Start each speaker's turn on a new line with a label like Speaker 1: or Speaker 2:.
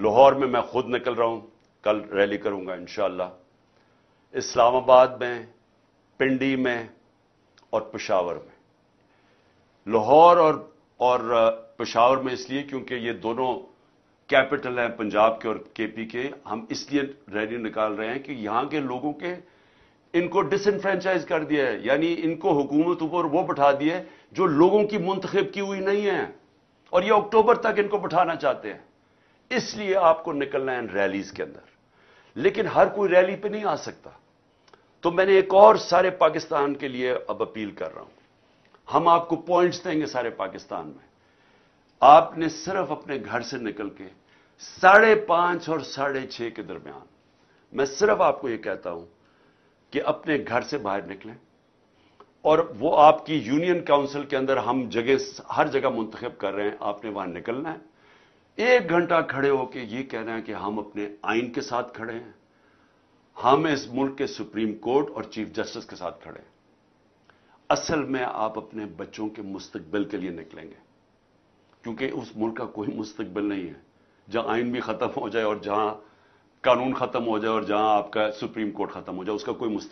Speaker 1: लाहौर में मैं खुद निकल रहा हूं कल रैली करूंगा इंशाला इस्लामाबाद में पिंडी में और पशावर में लाहौर और और पशावर में इसलिए क्योंकि ये दोनों कैपिटल हैं पंजाब के और केपी के हम इसलिए रैली निकाल रहे हैं कि यहां के लोगों के इनको डिसनफ्रेंचाइज कर दिया है यानी इनको हुकूमत ऊपर वो बैठा दिए जो लोगों की मुंतखब की हुई नहीं है और ये अक्टूबर तक इनको बैठाना चाहते हैं इसलिए आपको निकलना है रैलीज के अंदर लेकिन हर कोई रैली पे नहीं आ सकता तो मैंने एक और सारे पाकिस्तान के लिए अब अपील कर रहा हूं हम आपको पॉइंट्स देंगे सारे पाकिस्तान में आपने सिर्फ अपने घर से निकल के साढ़े पांच और साढ़े छह के दरमियान मैं सिर्फ आपको यह कहता हूं कि अपने घर से बाहर निकलें और वो आपकी यूनियन काउंसिल के अंदर हम जगह हर जगह मुंतखब कर रहे हैं आपने वहां निकलना है एक घंटा खड़े होकर यह कह रहे हैं कि हम अपने आइन के साथ खड़े हैं हम इस मुल्क के सुप्रीम कोर्ट और चीफ जस्टिस के साथ खड़े हैं असल में आप अपने बच्चों के मुस्तबिल के लिए निकलेंगे क्योंकि उस मुल्क का कोई मुस्तबिल नहीं है जहां आइन भी खत्म हो जाए और जहां कानून खत्म हो जाए और जहां आपका सुप्रीम कोर्ट खत्म हो जाए उसका कोई मुस्तबिल